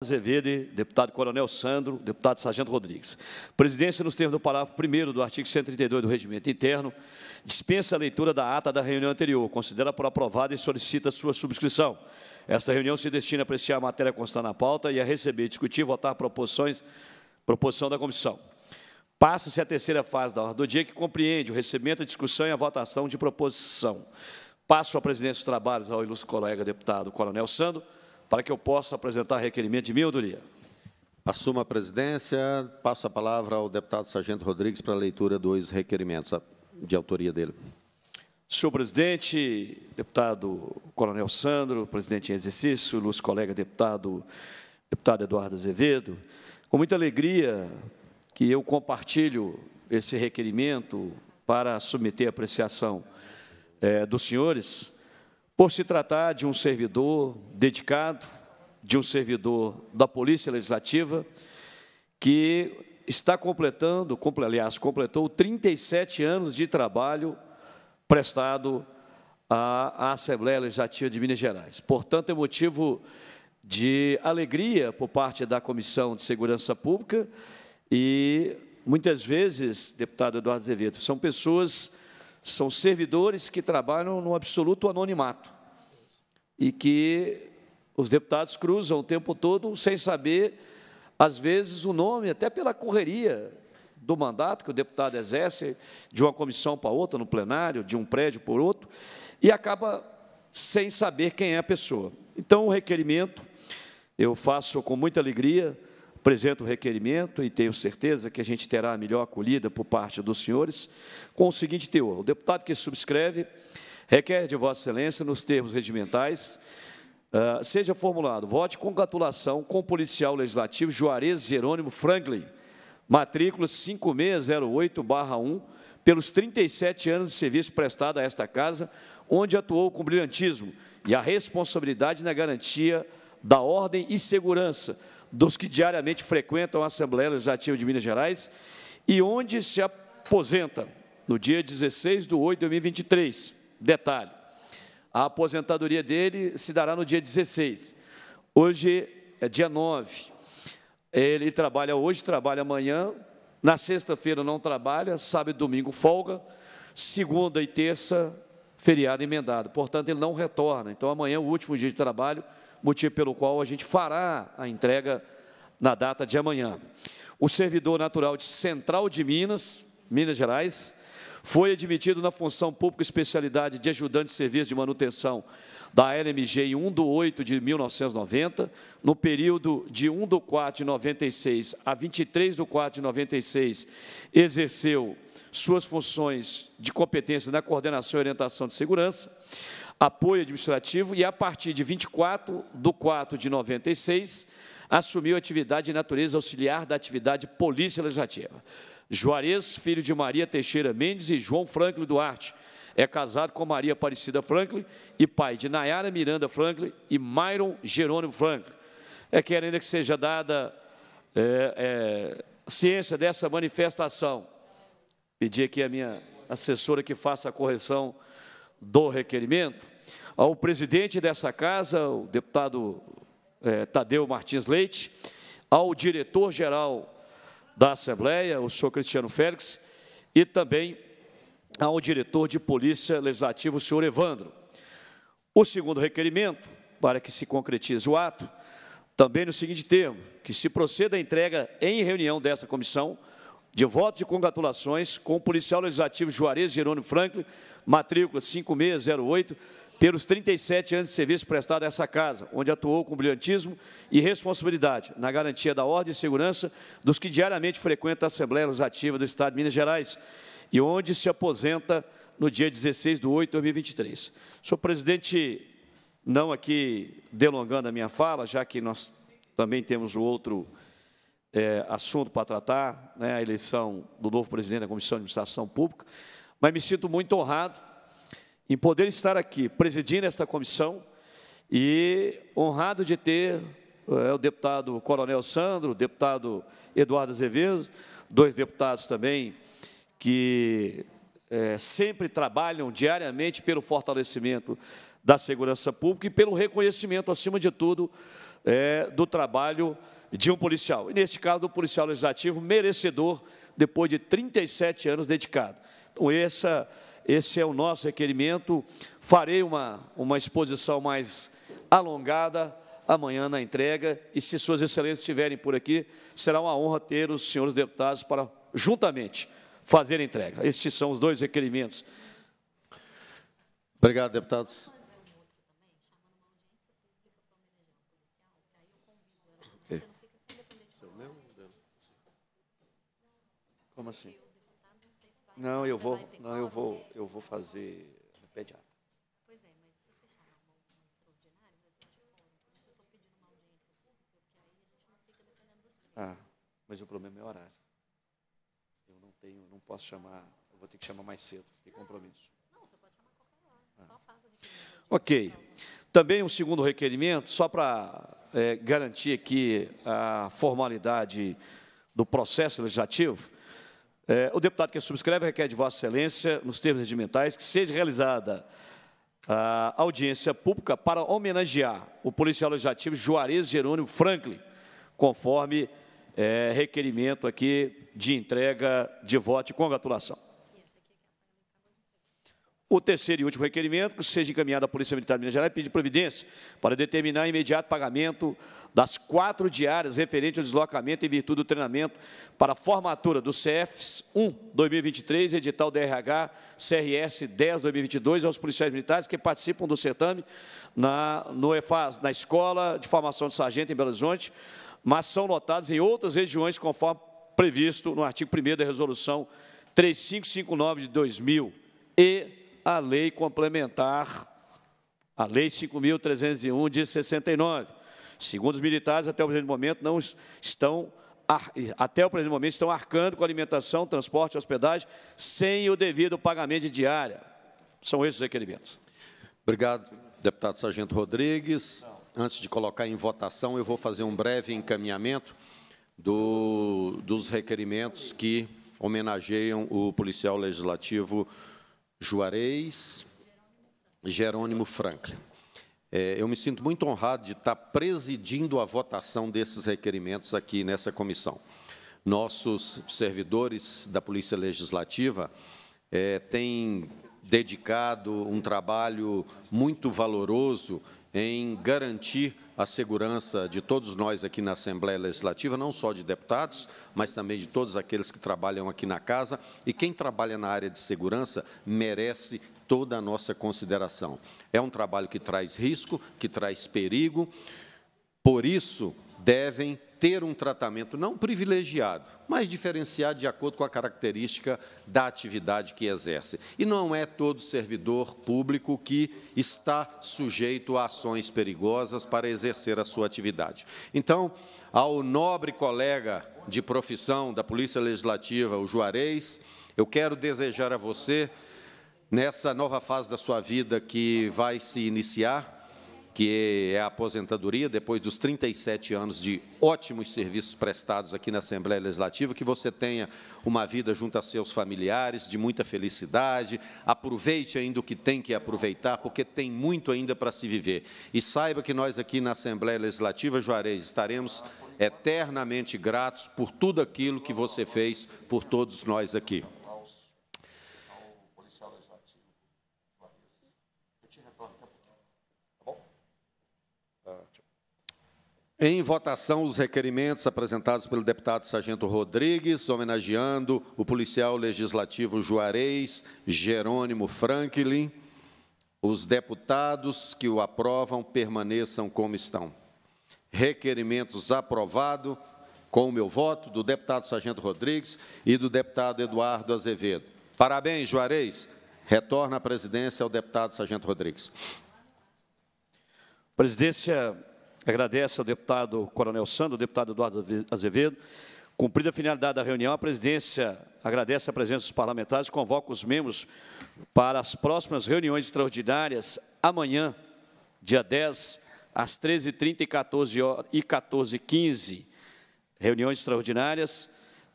Azevedo, deputado Coronel Sandro, deputado Sargento Rodrigues. Presidência, nos termos do parágrafo 1 do artigo 132 do Regimento Interno, dispensa a leitura da ata da reunião anterior, considera por aprovada e solicita sua subscrição. Esta reunião se destina a apreciar a matéria constante na pauta e a receber, discutir e votar proposições, proposição da comissão. Passa-se a terceira fase da ordem do dia, que compreende o recebimento, a discussão e a votação de proposição. Passo a presidência dos trabalhos ao ilustre colega deputado Coronel Sandro, para que eu possa apresentar requerimento de minha autoria. Assuma a presidência. Passo a palavra ao deputado Sargento Rodrigues para a leitura dos requerimentos de autoria dele. Senhor presidente, deputado Coronel Sandro, presidente em exercício, ilustre colega deputado, deputado Eduardo Azevedo, com muita alegria que eu compartilho esse requerimento para submeter a apreciação é, dos senhores, por se tratar de um servidor dedicado, de um servidor da Polícia Legislativa, que está completando, aliás, completou 37 anos de trabalho prestado à Assembleia Legislativa de Minas Gerais. Portanto, é motivo de alegria por parte da Comissão de Segurança Pública e, muitas vezes, deputado Eduardo Azevedo, são pessoas, são servidores que trabalham no absoluto anonimato e que os deputados cruzam o tempo todo sem saber, às vezes, o nome, até pela correria do mandato que o deputado exerce, de uma comissão para outra, no plenário, de um prédio para outro, e acaba sem saber quem é a pessoa. Então, o requerimento, eu faço com muita alegria, apresento o requerimento e tenho certeza que a gente terá a melhor acolhida por parte dos senhores, com o seguinte teor: o deputado que subscreve Requer de Vossa Excelência, nos termos regimentais, uh, seja formulado voto de congratulação com o policial legislativo Juarez Jerônimo Franklin, matrícula 5608-1, pelos 37 anos de serviço prestado a esta Casa, onde atuou com brilhantismo e a responsabilidade na garantia da ordem e segurança dos que diariamente frequentam a Assembleia Legislativa de Minas Gerais e onde se aposenta no dia 16 de 8 de 2023, Detalhe: a aposentadoria dele se dará no dia 16. Hoje é dia 9. Ele trabalha hoje, trabalha amanhã. Na sexta-feira não trabalha, sábado e domingo folga. Segunda e terça, feriado emendado. Portanto, ele não retorna. Então, amanhã é o último dia de trabalho, motivo pelo qual a gente fará a entrega na data de amanhã. O servidor natural de Central de Minas, Minas Gerais, foi admitido na função pública especialidade de ajudante de serviço de manutenção da LMG em 1 de 8 de 1990, no período de 1 de 4 de 96 a 23 de 4 de 96, exerceu suas funções de competência na coordenação e orientação de segurança, apoio administrativo, e a partir de 24 de 4 de 96, assumiu atividade de natureza auxiliar da atividade Polícia Legislativa. Juarez, filho de Maria Teixeira Mendes e João Franklin Duarte, é casado com Maria Aparecida Franklin e pai de Nayara Miranda Franklin e Myron Jerônimo Franklin. É que ainda que seja dada é, é, ciência dessa manifestação, pedir aqui a minha assessora que faça a correção do requerimento, ao presidente dessa casa, o deputado é, Tadeu Martins Leite, ao diretor-geral da Assembleia, o senhor Cristiano Félix, e também ao diretor de Polícia Legislativa, o senhor Evandro. O segundo requerimento, para que se concretize o ato, também no seguinte termo, que se proceda a entrega em reunião dessa comissão de voto de congratulações com o policial legislativo Juarez Jerônimo Franklin, matrícula 5608, pelos 37 anos de serviço prestado a essa casa, onde atuou com brilhantismo e responsabilidade na garantia da ordem e segurança dos que diariamente frequentam a Assembleia Legislativa do Estado de Minas Gerais e onde se aposenta no dia 16 de 8 de 2023. Senhor presidente, não aqui delongando a minha fala, já que nós também temos o outro é, assunto para tratar, né, a eleição do novo presidente da Comissão de Administração Pública, mas me sinto muito honrado em poder estar aqui presidindo esta comissão e honrado de ter é, o deputado Coronel Sandro, o deputado Eduardo Azevedo, dois deputados também que é, sempre trabalham diariamente pelo fortalecimento da segurança pública e pelo reconhecimento, acima de tudo, é, do trabalho de um policial. E nesse caso, do policial legislativo merecedor, depois de 37 anos dedicado. Então, essa, esse é o nosso requerimento. Farei uma, uma exposição mais alongada amanhã na entrega, e se suas excelências estiverem por aqui, será uma honra ter os senhores deputados para, juntamente, fazer a entrega. Estes são os dois requerimentos. Obrigado, deputados. Como assim? Não, eu vou, não, eu vou, eu vou fazer pediatra. Pois é, mas se você chamar uma extraordinária, né, eu eu estou pedindo uma audiência a gente não fica dependendo dos três. Ah, mas o problema é horário. Eu não tenho, não posso chamar, eu vou ter que chamar mais cedo, tem compromisso. Não, você pode chamar qualquer hora, ah. só faz o requerimento. Ok. Também um segundo requerimento, só para é, eh, garantir aqui a formalidade do processo legislativo, é, o deputado que subscreve requer de Vossa Excelência, nos termos regimentais, que seja realizada a audiência pública para homenagear o policial legislativo Juarez Jerônimo Franklin, conforme é, requerimento aqui de entrega de voto e congratulação. O terceiro e último requerimento, que seja encaminhado à Polícia Militar de Minas Gerais, pedir providência para determinar imediato pagamento das quatro diárias referentes ao deslocamento em virtude do treinamento para a formatura do CFs 1 2023, edital DRH CRS 10 2022 aos policiais militares que participam do certame na, no EFAS, na Escola de Formação de Sargento em Belo Horizonte, mas são lotados em outras regiões, conforme previsto no artigo 1 da Resolução 3559 de 2000 e a lei complementar, a lei 5.301 de 69. Segundo os militares, até o presente momento não estão até o presente momento estão arcando com alimentação, transporte e hospedagem sem o devido pagamento de diária. São esses os requerimentos. Obrigado, deputado Sargento Rodrigues. Antes de colocar em votação, eu vou fazer um breve encaminhamento do, dos requerimentos que homenageiam o policial legislativo Juarez, Jerônimo Franklin. É, eu me sinto muito honrado de estar presidindo a votação desses requerimentos aqui nessa comissão. Nossos servidores da Polícia Legislativa é, têm dedicado um trabalho muito valoroso em garantir a segurança de todos nós aqui na Assembleia Legislativa, não só de deputados, mas também de todos aqueles que trabalham aqui na Casa. E quem trabalha na área de segurança merece toda a nossa consideração. É um trabalho que traz risco, que traz perigo, por isso devem ter um tratamento não privilegiado, mas diferenciado de acordo com a característica da atividade que exerce. E não é todo servidor público que está sujeito a ações perigosas para exercer a sua atividade. Então, ao nobre colega de profissão da Polícia Legislativa, o Juarez, eu quero desejar a você, nessa nova fase da sua vida que vai se iniciar, que é a aposentadoria, depois dos 37 anos de ótimos serviços prestados aqui na Assembleia Legislativa, que você tenha uma vida junto a seus familiares, de muita felicidade, aproveite ainda o que tem que aproveitar, porque tem muito ainda para se viver. E saiba que nós aqui na Assembleia Legislativa, Juarez, estaremos eternamente gratos por tudo aquilo que você fez por todos nós aqui. Em votação, os requerimentos apresentados pelo deputado Sargento Rodrigues, homenageando o policial legislativo Juarez Jerônimo Franklin. Os deputados que o aprovam permaneçam como estão. Requerimentos aprovado com o meu voto do deputado Sargento Rodrigues e do deputado Eduardo Azevedo. Parabéns, Juarez. Retorna à presidência ao deputado Sargento Rodrigues. Presidência Agradece ao deputado Coronel Sandro, ao deputado Eduardo Azevedo. Cumprida a finalidade da reunião, a presidência agradece a presença dos parlamentares e convoca os membros para as próximas reuniões extraordinárias amanhã, dia 10, às 13h30 e 14 e 15 Reuniões extraordinárias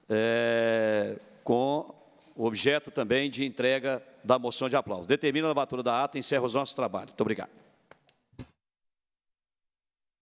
é, com o objeto também de entrega da moção de aplauso. Determina a lavatura da ata e encerra os nossos trabalhos. Muito obrigado.